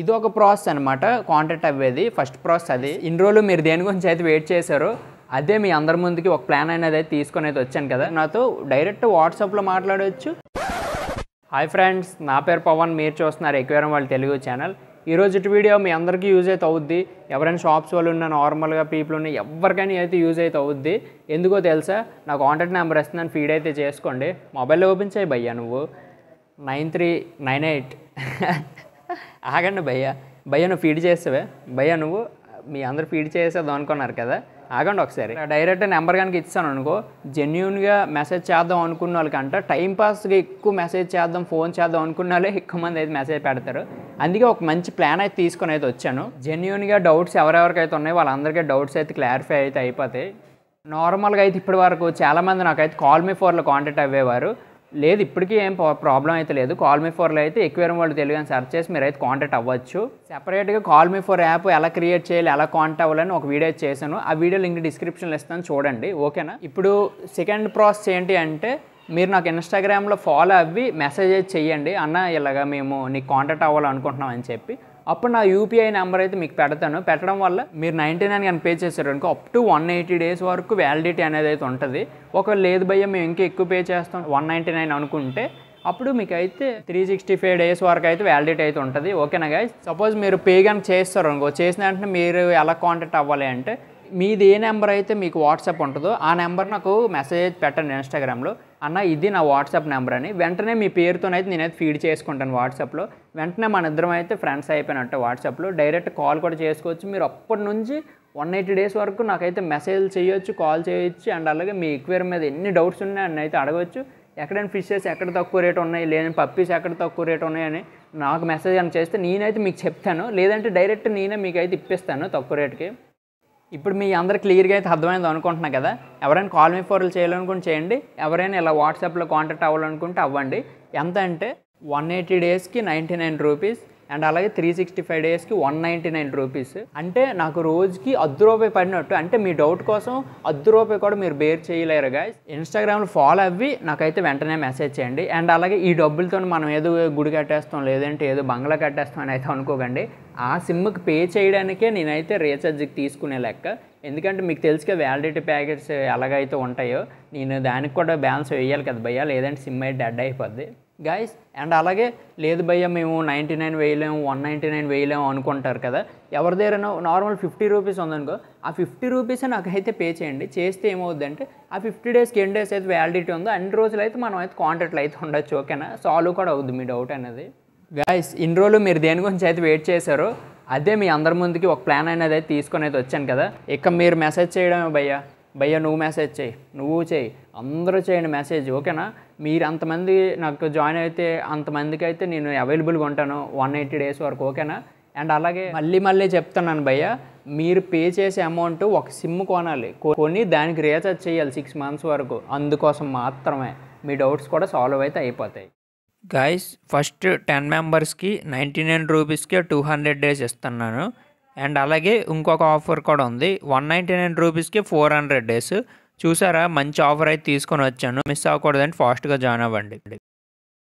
ఇది ఒక ప్రాసెస్ అనమాట కాంటాక్ట్ అవ్వేది ఫస్ట్ ప్రాసెస్ అది ఇన్ని రోజులు మీరు దేని గురించి అయితే వెయిట్ చేశారు అదే మీ అందరి ముందుకి ఒక ప్లాన్ అనేది అయితే తీసుకొని అయితే వచ్చాను కదా నాతో డైరెక్ట్ వాట్సాప్లో మాట్లాడవచ్చు హాయ్ ఫ్రెండ్స్ నా పేరు పవన్ మీరు చూస్తున్నారు ఎక్వేరం వాళ్ళ తెలుగు ఛానల్ ఈరోజు వీడియో మీ అందరికీ యూజ్ అయితే అవుద్ది ఎవరైనా షాప్స్ వాళ్ళు ఉన్న నార్మల్గా పీపుల్ ఉన్న ఎవరికైనా అయితే యూజ్ అయితే అవుద్ది ఎందుకో తెలుసా నా కాంటాక్ట్ నెంబర్ వస్తుందని ఫీడ్ అయితే చేసుకోండి మొబైల్లో ఓపెన్ చేయబయ్యా నువ్వు నైన్ త్రీ నైన్ ఎయిట్ ఆగండి భయ్య భయ్య నువ్వు ఫీడ్ చేస్తావే భయ్య నువ్వు మీ అందరు ఫీడ్ చేసేద్దాం అనుకున్నారు కదా ఆగండి ఒకసారి డైరెక్ట్ నెంబర్ కనుక ఇస్తాను అనుకో జెన్యున్గా మెసేజ్ చేద్దాం అనుకున్న వాళ్ళకంట టైంపాస్గా ఎక్కువ మెసేజ్ చేద్దాం ఫోన్ చేద్దాం అనుకున్న వాళ్ళే ఎక్కువ మంది అయితే మెసేజ్ పెడతారు అందుకే ఒక మంచి ప్లాన్ అయితే తీసుకొని అయితే వచ్చాను జెన్యున్గా డౌట్స్ ఎవరెవరికైతే ఉన్నాయో వాళ్ళందరికీ డౌట్స్ అయితే క్లారిఫై అయితే అయిపోతాయి నార్మల్గా అయితే ఇప్పటి వరకు చాలామంది నాకైతే కాల్ మీ ఫోర్లో కాంటాక్ట్ అయ్యేవారు లేదు ఇప్పటికీ ఏం ప్రాబ్లం అయితే లేదు కాల్ మీ ఫోర్లో అయితే ఎక్వేరం వాళ్ళు తెలుగు అని సెర్చ్ చేసి మీరైతే కాంటాక్ట్ అవ్వచ్చు సెపరేట్గా కాల్ మీ ఫోర్ యాప్ ఎలా క్రియేట్ చేయాలి ఎలా కాంటాక్ట్ అవ్వాలని ఒక వీడియో చేశాను ఆ వీడియో లింక్ డిస్క్రిప్షన్లో ఇస్తాను చూడండి ఓకేనా ఇప్పుడు సెకండ్ ప్రాసెస్ ఏంటి అంటే మీరు నాకు ఇన్స్టాగ్రామ్లో ఫాలో అవ్వి మెసేజ్ చేయండి అన్న ఇలాగ మేము నీకు కాంటాక్ట్ అవ్వాలనుకుంటున్నాం అని చెప్పి అప్పుడు నా యూపీఐ నెంబర్ అయితే మీకు పెడతాను పెట్టడం వల్ల మీరు నైంటీ నైన్ కానీ పే అనుకో up to one eighty days వరకు వ్యాలిడిటీ అనేది అయితే ఉంటుంది ఒకవేళ లేదు భయ్య మేము ఇంకా ఎక్కువ పే చేస్తాం వన్ నైంటీ నైన్ అనుకుంటే అప్పుడు మీకు అయితే త్రీ సిక్స్టీ ఫైవ్ డేస్ వరకు అయితే వ్యాలిడిటీ అయితే ఉంటుంది ఓకేనా గాయస్ సపోజ్ మీరు పే కానీ చేస్తారు అనుకో చేసిన వెంటనే మీరు ఎలా కాంటాక్ట్ అవ్వాలి అంటే మీది ఏ నెంబర్ అయితే మీకు వాట్సాప్ ఉంటుందో ఆ నెంబర్ నాకు మెసేజ్ పెట్టండి ఇన్స్టాగ్రామ్లో అన్న ఇది నా వాట్సాప్ నెంబర్ అని వెంటనే మీ పేరుతోనైతే నేనైతే ఫీడ్ చేసుకుంటాను వాట్సాప్లో వెంటనే మన ఇద్దరం అయితే ఫ్రెండ్స్ అయిపోయినట్టు వాట్సాప్లో డైరెక్ట్ కాల్ కూడా చేసుకోవచ్చు మీరు అప్పటి నుంచి వన్ ఎయిటీ డేస్ వరకు నాకైతే మెసేజ్ చేయొచ్చు కాల్ చేయొచ్చు అండ్ అలాగే మీ ఎక్వేర్ మీద ఎన్ని డౌట్స్ ఉన్నాయి అని అయితే అడగవచ్చు ఎక్కడైనా ఫిషెస్ ఎక్కడ తక్కువ రేట్ ఉన్నాయి లేదని పప్పీస్ ఎక్కడ తక్కువ రేట్ ఉన్నాయని నాకు మెసేజ్ అని చేస్తే నేనైతే మీకు చెప్తాను లేదంటే డైరెక్ట్ నేనే మీకు అయితే ఇప్పిస్తాను తక్కువ రేట్కి ఇప్పుడు మీ అందరు క్లియర్గా అయితే అర్థమైంది అనుకుంటున్నా కదా ఎవరైనా కాల్ మీ ఫోర్లు చేయాలనుకుంటే చేయండి ఎవరైనా ఇలా వాట్సాప్లో కాంటాక్ట్ అవ్వాలనుకుంటే అవ్వండి ఎంత అంటే వన్ ఎయిటీ డేస్కి నైంటీ నైన్ రూపీస్ అండ్ అలాగే త్రీ సిక్స్టీ ఫైవ్ డేస్కి వన్ నైంటీ నైన్ రూపీస్ అంటే నాకు రోజుకి అర్ధ రూపాయి పడినట్టు అంటే మీ డౌట్ కోసం అర్ధ రూపాయి కూడా మీరు బేర్ చేయలేరు గాయస్ ఇన్స్టాగ్రామ్లో ఫాలో అవ్వి నాకైతే వెంటనే మెసేజ్ చేయండి అండ్ అలాగే ఈ డబ్బులతో మనం ఏదో గుడి కట్టేస్తాం లేదంటే ఏదో బంగ్లా కట్టేస్తాం అని అయితే అనుకోకండి ఆ సిమ్కి పే చేయడానికే నేనైతే రీఛార్జ్కి తీసుకునే లెక్క ఎందుకంటే మీకు తెలుసు కదా వ్యాలిడిటీ ప్యాకెట్స్ ఎలాగైతే ఉంటాయో నేను దానికి కూడా బ్యాలెన్స్ వేయాలి కదా భయ్యా లేదంటే సిమ్ అయితే డెడ్ అయిపోద్ది గైస్ అండ్ అలాగే లేదు భయ్య మేము నైంటీ నైన్ వేయలేము వన్ నైంటీ నైన్ వేయలేము అనుకుంటారు కదా ఎవరి దగ్గర నార్మల్ ఫిఫ్టీ రూపీస్ ఉందనుకో ఆ ఫిఫ్టీ రూపీస్ నాకైతే పే చేయండి చేస్తే ఏమవుద్దంటే ఆ ఫిఫ్టీ డేస్కి ఎన్ని డేస్ అయితే వ్యాలిడిటీ ఉందో అన్ని రోజులు అయితే మనం అయితే కాంటాక్ట్లో అయితే ఉండొచ్చు ఓకేనా సాల్వ్ కూడా అవుద్ది మీ డౌట్ అనేది గాయస్ ఇన్ని రోజులు మీరు దేని గురించి అయితే వెయిట్ చేశారో అదే మీ అందరి ముందుకి ఒక ప్లాన్ అనేది అయితే తీసుకుని అయితే వచ్చాను కదా ఇక మీరు మెసేజ్ చేయడమే భయ్యా భయ్యా నువ్వు మెసేజ్ చేయి నువ్వు చేయి అందరూ చేయండి మెసేజ్ ఓకేనా మీరు అంతమంది నాకు జాయిన్ అయితే అంతమందికి అయితే నేను అవైలబుల్గా ఉంటాను వన్ ఎయిటీ డేస్ వరకు ఓకేనా అండ్ అలాగే మళ్ళీ మళ్ళీ చెప్తున్నాను భయ్య మీరు పే చేసే అమౌంట్ ఒక సిమ్ కొనాలి కొని దానికి రీఛార్జ్ చేయాలి సిక్స్ మంత్స్ వరకు అందుకోసం మాత్రమే మీ డౌట్స్ కూడా సాల్వ్ అయితే అయిపోతాయి గైస్ ఫస్ట్ టెన్ మెంబర్స్కి నైంటీ నైన్ రూపీస్కి టూ హండ్రెడ్ డేస్ ఇస్తున్నాను అండ్ అలాగే ఇంకొక ఆఫర్ కూడా ఉంది వన్ నైంటీ నైన్ రూపీస్కి ఫోర్ హండ్రెడ్ డేస్ చూసారా మంచి ఆఫర్ అయితే తీసుకొని వచ్చాను మిస్ అవ్వకూడదండి ఫాస్ట్గా జాయిన్ అవ్వండి